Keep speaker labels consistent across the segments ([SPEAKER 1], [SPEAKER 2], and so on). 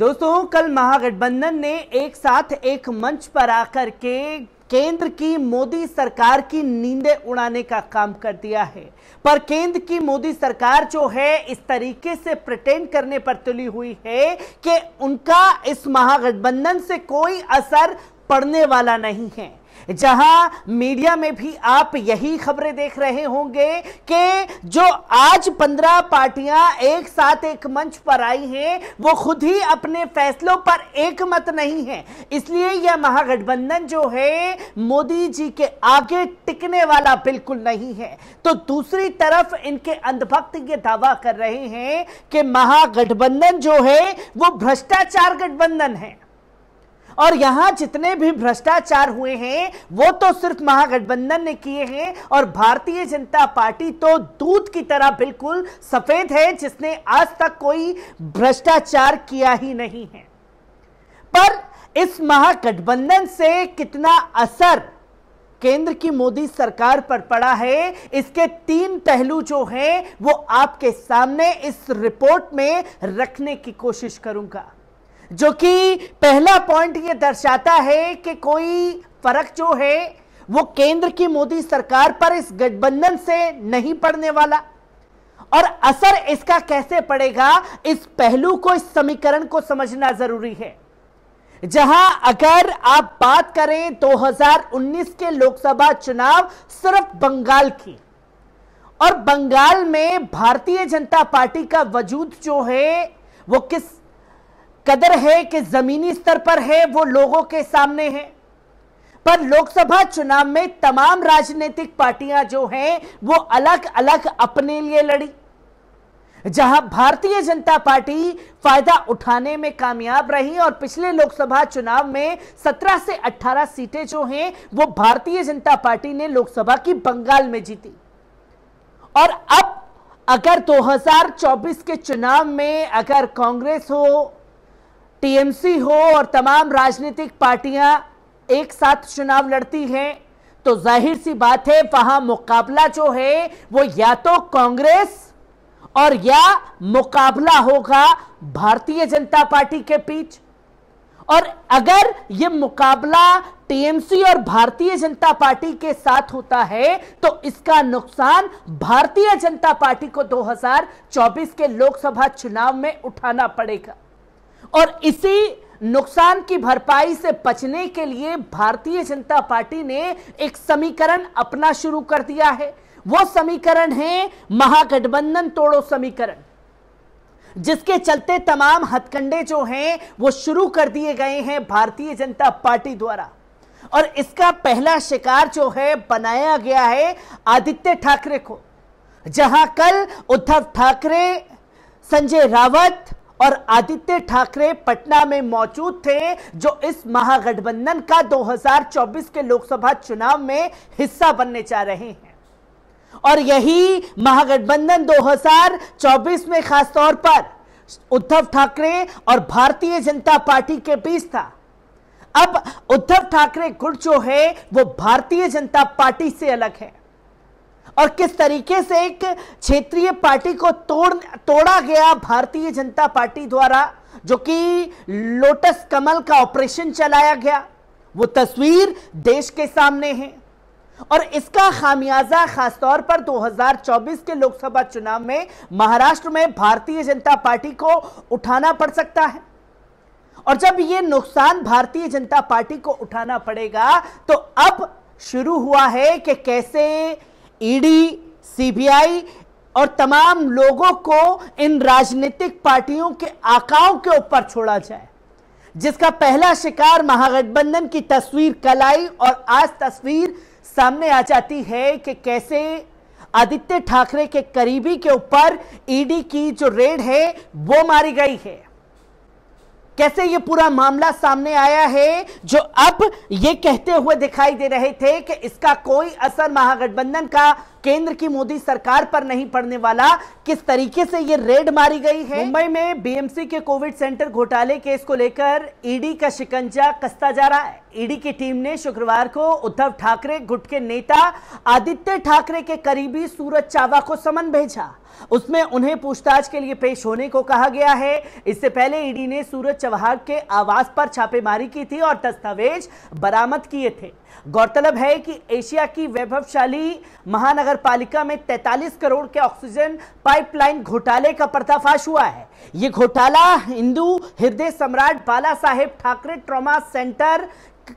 [SPEAKER 1] दोस्तों कल महागठबंधन ने एक साथ एक मंच पर आकर के केंद्र की मोदी सरकार की नींदें उड़ाने का काम कर दिया है पर केंद्र की मोदी सरकार जो है इस तरीके से प्रटेंड करने पर तुली हुई है कि उनका इस महागठबंधन से कोई असर पड़ने वाला नहीं है जहां मीडिया में भी आप यही खबरें देख रहे होंगे कि जो आज पंद्रह पार्टियां एक साथ एक मंच पर आई हैं वो खुद ही अपने फैसलों पर एक मत नहीं है इसलिए यह महागठबंधन जो है मोदी जी के आगे टिकने वाला बिल्कुल नहीं है तो दूसरी तरफ इनके अंधभक्त ये दावा कर रहे हैं कि महागठबंधन जो है वो भ्रष्टाचार गठबंधन है और यहां जितने भी भ्रष्टाचार हुए हैं वो तो सिर्फ महागठबंधन ने किए हैं और भारतीय जनता पार्टी तो दूध की तरह बिल्कुल सफेद है जिसने आज तक कोई भ्रष्टाचार किया ही नहीं है पर इस महागठबंधन से कितना असर केंद्र की मोदी सरकार पर पड़ा है इसके तीन पहलू जो हैं वो आपके सामने इस रिपोर्ट में रखने की कोशिश करूंगा जो कि पहला पॉइंट ये दर्शाता है कि कोई फर्क जो है वो केंद्र की मोदी सरकार पर इस गठबंधन से नहीं पड़ने वाला और असर इसका कैसे पड़ेगा इस पहलू को इस समीकरण को समझना जरूरी है जहां अगर आप बात करें 2019 के लोकसभा चुनाव सिर्फ बंगाल की और बंगाल में भारतीय जनता पार्टी का वजूद जो है वो किस कदर है कि जमीनी स्तर पर है वो लोगों के सामने है पर लोकसभा चुनाव में तमाम राजनीतिक पार्टियां जो हैं वो अलग अलग अपने लिए लड़ी जहां भारतीय जनता पार्टी फायदा उठाने में कामयाब रही और पिछले लोकसभा चुनाव में 17 से 18 सीटें जो हैं वो भारतीय जनता पार्टी ने लोकसभा की बंगाल में जीती और अब अगर 2024 के चुनाव में अगर कांग्रेस हो टीएमसी हो और तमाम राजनीतिक पार्टियां एक साथ चुनाव लड़ती हैं तो जाहिर सी बात है वहां मुकाबला जो है वो या तो कांग्रेस और या मुकाबला होगा भारतीय जनता पार्टी के बीच और अगर ये मुकाबला टीएमसी और भारतीय जनता पार्टी के साथ होता है तो इसका नुकसान भारतीय जनता पार्टी को 2024 के लोकसभा चुनाव में उठाना पड़ेगा और इसी नुकसान की भरपाई से बचने के लिए भारतीय जनता पार्टी ने एक समीकरण अपना शुरू कर दिया है वो समीकरण है महागठबंधन तोड़ो समीकरण जिसके चलते तमाम हथकंडे जो हैं वो शुरू कर दिए गए हैं भारतीय जनता पार्टी द्वारा और इसका पहला शिकार जो है बनाया गया है आदित्य ठाकरे को जहां कल उद्धव ठाकरे संजय रावत और आदित्य ठाकरे पटना में मौजूद थे जो इस महागठबंधन का 2024 के लोकसभा चुनाव में हिस्सा बनने जा रहे हैं और यही महागठबंधन 2024 में खासतौर पर उद्धव ठाकरे और भारतीय जनता पार्टी के बीच था अब उद्धव ठाकरे गुट जो है वो भारतीय जनता पार्टी से अलग है और किस तरीके से एक क्षेत्रीय पार्टी को तोड़ तोड़ा गया भारतीय जनता पार्टी द्वारा जो कि लोटस कमल का ऑपरेशन चलाया गया वो तस्वीर देश के सामने है और इसका खामियाजा खासतौर पर 2024 के लोकसभा चुनाव में महाराष्ट्र में भारतीय जनता पार्टी को उठाना पड़ सकता है और जब यह नुकसान भारतीय जनता पार्टी को उठाना पड़ेगा तो अब शुरू हुआ है कि कैसे ईडी सीबीआई और तमाम लोगों को इन राजनीतिक पार्टियों के आकाओं के ऊपर छोड़ा जाए जिसका पहला शिकार महागठबंधन की तस्वीर कल आई और आज तस्वीर सामने आ जाती है कि कैसे आदित्य ठाकरे के करीबी के ऊपर ईडी की जो रेड है वो मारी गई है कैसे ये पूरा मामला सामने आया है जो अब ये कहते हुए दिखाई दे रहे थे कि इसका कोई असर महागठबंधन का केंद्र की मोदी सरकार पर नहीं पड़ने वाला किस तरीके से ये रेड मारी गई है मुंबई में बीएमसी के कोविड सेंटर घोटाले केस को लेकर ईडी का शिकंजा कसता जा रहा है ईडी की टीम ने शुक्रवार को उद्धव ठाकरे गुट के नेता आदित्य ठाकरे के करीबी सूरज चावा को समन भेजा उसमें उन्हें पूछताछ के लिए पेश होने को कहा गया है इससे पहले ईडी ने सूरज चौहान के आवास पर छापेमारी की थी और दस्तावेज बरामद किए थे गौरतलब है कि एशिया की वैभवशाली महानगर पालिका में 43 करोड़ के ऑक्सीजन पाइपलाइन घोटाले का पर्दाफाश हुआ है ये घोटाला हिंदू हृदय सम्राट Balasaheb Thackeray trauma centre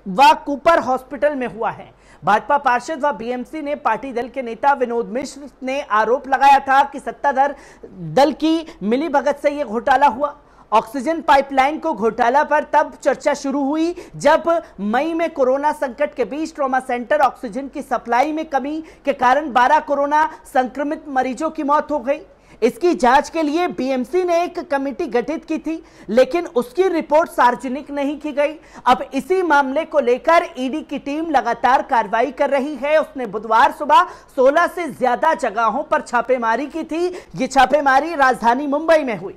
[SPEAKER 1] व कूपर हॉस्पिटल में हुआ है भाजपा पार्षद व बीएमसी ने पार्टी दल के नेता विनोद मिश्र ने आरोप लगाया था कि सत्ताधार दल की मिलीभगत से यह घोटाला हुआ ऑक्सीजन पाइपलाइन को घोटाला पर तब चर्चा शुरू हुई जब मई में कोरोना संकट के बीच ट्रॉमा सेंटर ऑक्सीजन की सप्लाई में कमी के कारण 12 कोरोना संक्रमित मरीजों की मौत हो गई इसकी जांच के लिए बीएमसी ने एक कमेटी गठित की थी लेकिन उसकी रिपोर्ट सार्वजनिक नहीं की गई अब इसी मामले को लेकर ईडी की टीम लगातार कार्रवाई कर रही है उसने बुधवार सुबह 16 से ज्यादा जगहों पर छापेमारी की थी ये छापेमारी राजधानी मुंबई में हुई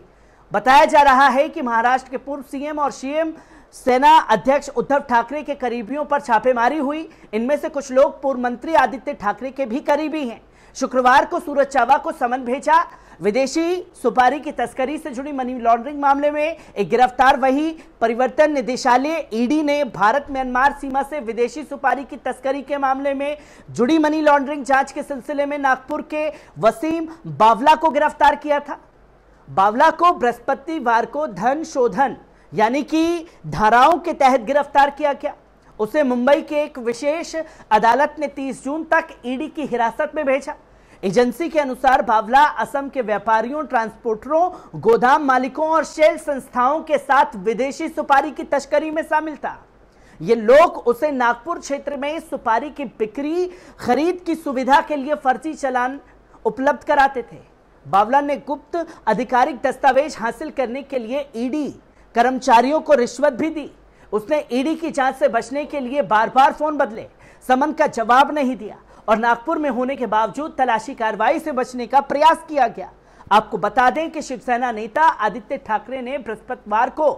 [SPEAKER 1] बताया जा रहा है कि महाराष्ट्र के पूर्व सीएम और सीएम सेना अध्यक्ष उद्धव ठाकरे के करीबियों पर छापेमारी हुई इनमें से कुछ लोग पूर्व मंत्री आदित्य ठाकरे के भी करीबी हैं शुक्रवार को सूरज चावा को समन भेजा विदेशी सुपारी की तस्करी से जुड़ी मनी लॉन्ड्रिंग मामले में एक गिरफ्तार वही परिवर्तन निदेशालय ईडी ने भारत म्यांमार सीमा से विदेशी सुपारी की तस्करी के मामले में जुड़ी मनी लॉन्ड्रिंग जांच के सिलसिले में नागपुर के वसीम बावला को गिरफ्तार किया था बावला को बृहस्पतिवार को धन शोधन यानी कि धाराओं के तहत गिरफ्तार किया गया उसे मुंबई के एक विशेष अदालत ने 30 जून तक ईडी की हिरासत में भेजा एजेंसी के अनुसार बावला असम के व्यापारियों ट्रांसपोर्टरों गोदाम मालिकों और शेल संस्थाओं के साथ विदेशी सुपारी की तस्करी में शामिल था ये लोग उसे नागपुर क्षेत्र में सुपारी की बिक्री खरीद की सुविधा के लिए फर्जी चलान उपलब्ध कराते थे बावला ने गुप्त आधिकारिक दस्तावेज हासिल करने के लिए ईडी कर्मचारियों को रिश्वत भी दी उसने ईडी की जांच से बचने के लिए बार बार फोन बदले समन का जवाब नहीं दिया और नागपुर में होने के बावजूद तलाशी कार्रवाई से बचने का प्रयास किया गया आपको बता दें कि शिवसेना नेता आदित्य ठाकरे ने बृहस्पतिवार को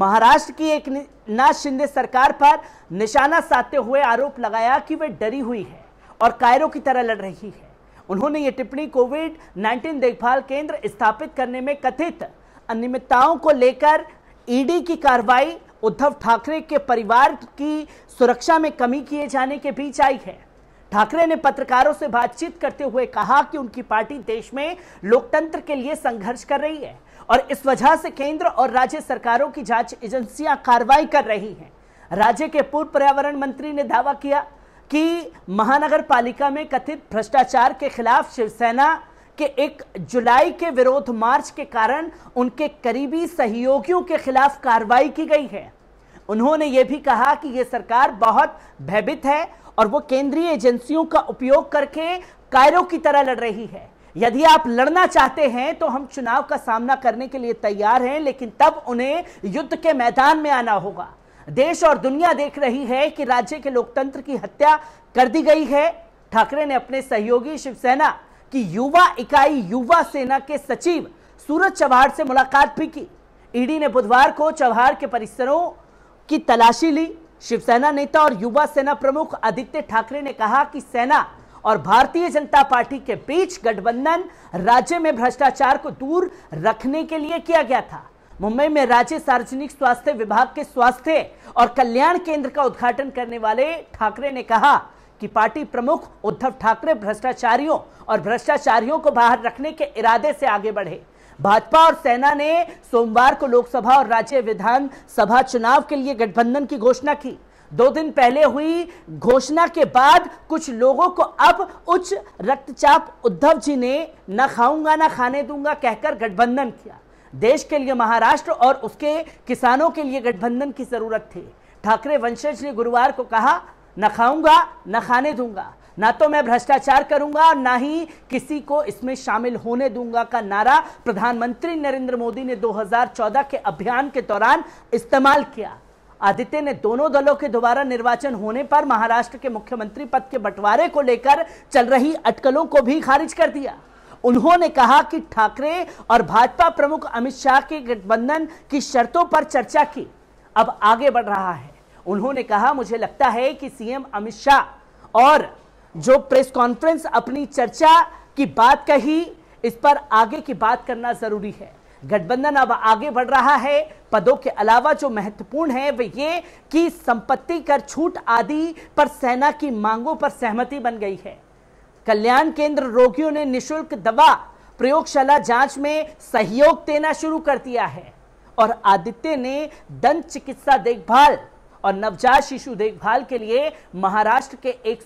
[SPEAKER 1] महाराष्ट्र की एक नाथ शिंदे सरकार पर निशाना साधते हुए आरोप लगाया कि वे डरी हुई है और कायरों की तरह लड़ रही है उन्होंने ये टिप्पणी कोविड 19 देखभाल केंद्र स्थापित करने में कथित अनियमितताओं को लेकर ईडी की कार्रवाई उद्धव ठाकरे के परिवार की सुरक्षा में कमी किए जाने के बीच आई है ठाकरे ने पत्रकारों से बातचीत करते हुए कहा कि उनकी पार्टी देश में लोकतंत्र के लिए संघर्ष कर रही है और इस वजह से केंद्र और राज्य सरकारों की जांच एजेंसियां कार्रवाई कर रही हैं राज्य के पूर्व पर्यावरण मंत्री ने दावा किया कि महानगर पालिका में कथित भ्रष्टाचार के खिलाफ शिवसेना के एक जुलाई के विरोध मार्च के कारण उनके करीबी सहयोगियों के खिलाफ कार्रवाई की गई है उन्होंने ये भी कहा कि ये सरकार बहुत भयभीत है और वो केंद्रीय एजेंसियों का उपयोग करके कायरों की तरह लड़ रही है यदि आप लड़ना चाहते हैं तो हम चुनाव का सामना करने के लिए तैयार हैं लेकिन तब उन्हें युद्ध के मैदान में आना होगा देश और दुनिया देख रही है कि राज्य के लोकतंत्र की हत्या कर दी गई है ठाकरे ने अपने सहयोगी शिवसेना की युवा इकाई युवा सेना के सचिव सूरज चौहान से मुलाकात भी की ईडी ने बुधवार को चौहान के परिसरों की तलाशी ली शिवसेना नेता और युवा सेना प्रमुख आदित्य ठाकरे ने कहा कि सेना और भारतीय जनता पार्टी के बीच गठबंधन राज्य में भ्रष्टाचार को दूर रखने के लिए किया गया था मुंबई में राज्य सार्वजनिक स्वास्थ्य विभाग के स्वास्थ्य और कल्याण केंद्र का उद्घाटन करने वाले ठाकरे ने कहा कि पार्टी प्रमुख उद्धव ठाकरे भ्रष्टाचारियों और भ्रष्टाचारियों को बाहर रखने के इरादे से आगे बढ़े भाजपा और सेना ने सोमवार को लोकसभा और राज्य विधानसभा चुनाव के लिए गठबंधन की घोषणा की दो दिन पहले हुई घोषणा के बाद कुछ लोगों को अब उच्च रक्तचाप उद्धव जी ने न खाऊंगा ना खाने दूंगा कहकर गठबंधन किया देश के लिए महाराष्ट्र और उसके किसानों के लिए गठबंधन की जरूरत थी ठाकरे वंशज ने गुरुवार को कहा न खाऊंगा न खाने दूंगा ना तो मैं भ्रष्टाचार करूंगा और ना ही किसी को इसमें शामिल होने दूंगा का नारा प्रधानमंत्री नरेंद्र मोदी ने 2014 के अभियान के दौरान इस्तेमाल किया आदित्य ने दोनों दलों के दोबारा निर्वाचन होने पर महाराष्ट्र के मुख्यमंत्री पद के बंटवारे को लेकर चल रही अटकलों को भी खारिज कर दिया उन्होंने कहा कि ठाकरे और भाजपा प्रमुख अमित शाह के गठबंधन की शर्तों पर चर्चा की अब आगे बढ़ रहा है उन्होंने कहा मुझे लगता है कि सीएम अमित शाह और जो प्रेस कॉन्फ्रेंस अपनी चर्चा की बात कही इस पर आगे की बात करना जरूरी है गठबंधन अब आगे बढ़ रहा है पदों के अलावा जो महत्वपूर्ण है वह ये कि संपत्ति कर छूट आदि पर सेना की मांगों पर सहमति बन गई है कल्याण केंद्र रोगियों ने निशुल्क दवा प्रयोगशाला जांच में सहयोग देना शुरू कर दिया है और आदित्य ने दंत चिकित्सा देखभाल और नवजात शिशु देखभाल के लिए महाराष्ट्र के एक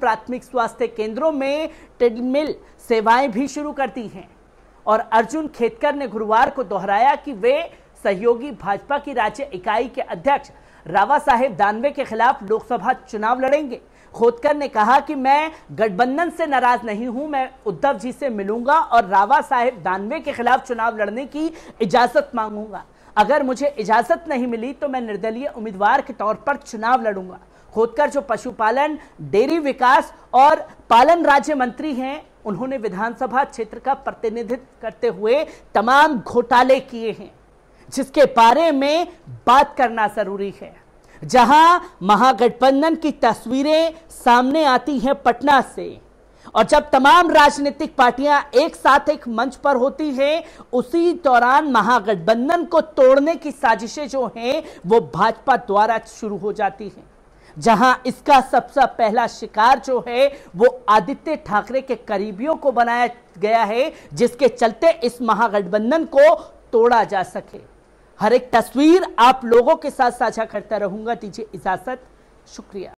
[SPEAKER 1] प्राथमिक स्वास्थ्य केंद्रों में ट्रेडमिल सेवाएं भी शुरू कर दी हैं और अर्जुन खेतकर ने गुरुवार को दोहराया कि वे सहयोगी भाजपा की राज्य इकाई के अध्यक्ष रावा साहेब दानवे के खिलाफ लोकसभा चुनाव लड़ेंगे खोदकर ने कहा कि मैं गठबंधन से नाराज नहीं हूं मैं उद्धव जी से मिलूंगा और रावा साहेब दानवे के खिलाफ चुनाव लड़ने की इजाजत मांगूंगा अगर मुझे इजाजत नहीं मिली तो मैं निर्दलीय उम्मीदवार के तौर पर चुनाव लड़ूंगा खोदकर जो पशुपालन डेयरी विकास और पालन राज्य मंत्री हैं उन्होंने विधानसभा क्षेत्र का प्रतिनिधित्व करते हुए तमाम घोटाले किए हैं जिसके बारे में बात करना जरूरी है जहां महागठबंधन की तस्वीरें सामने आती हैं पटना से और जब तमाम राजनीतिक पार्टियां एक साथ एक मंच पर होती हैं उसी दौरान महागठबंधन को तोड़ने की साजिशें जो हैं वो भाजपा द्वारा शुरू हो जाती हैं जहां इसका सबसे पहला शिकार जो है वो आदित्य ठाकरे के करीबियों को बनाया गया है जिसके चलते इस महागठबंधन को तोड़ा जा सके हर एक तस्वीर आप लोगों के साथ साझा करता रहूंगा दीजिए इजाजत शुक्रिया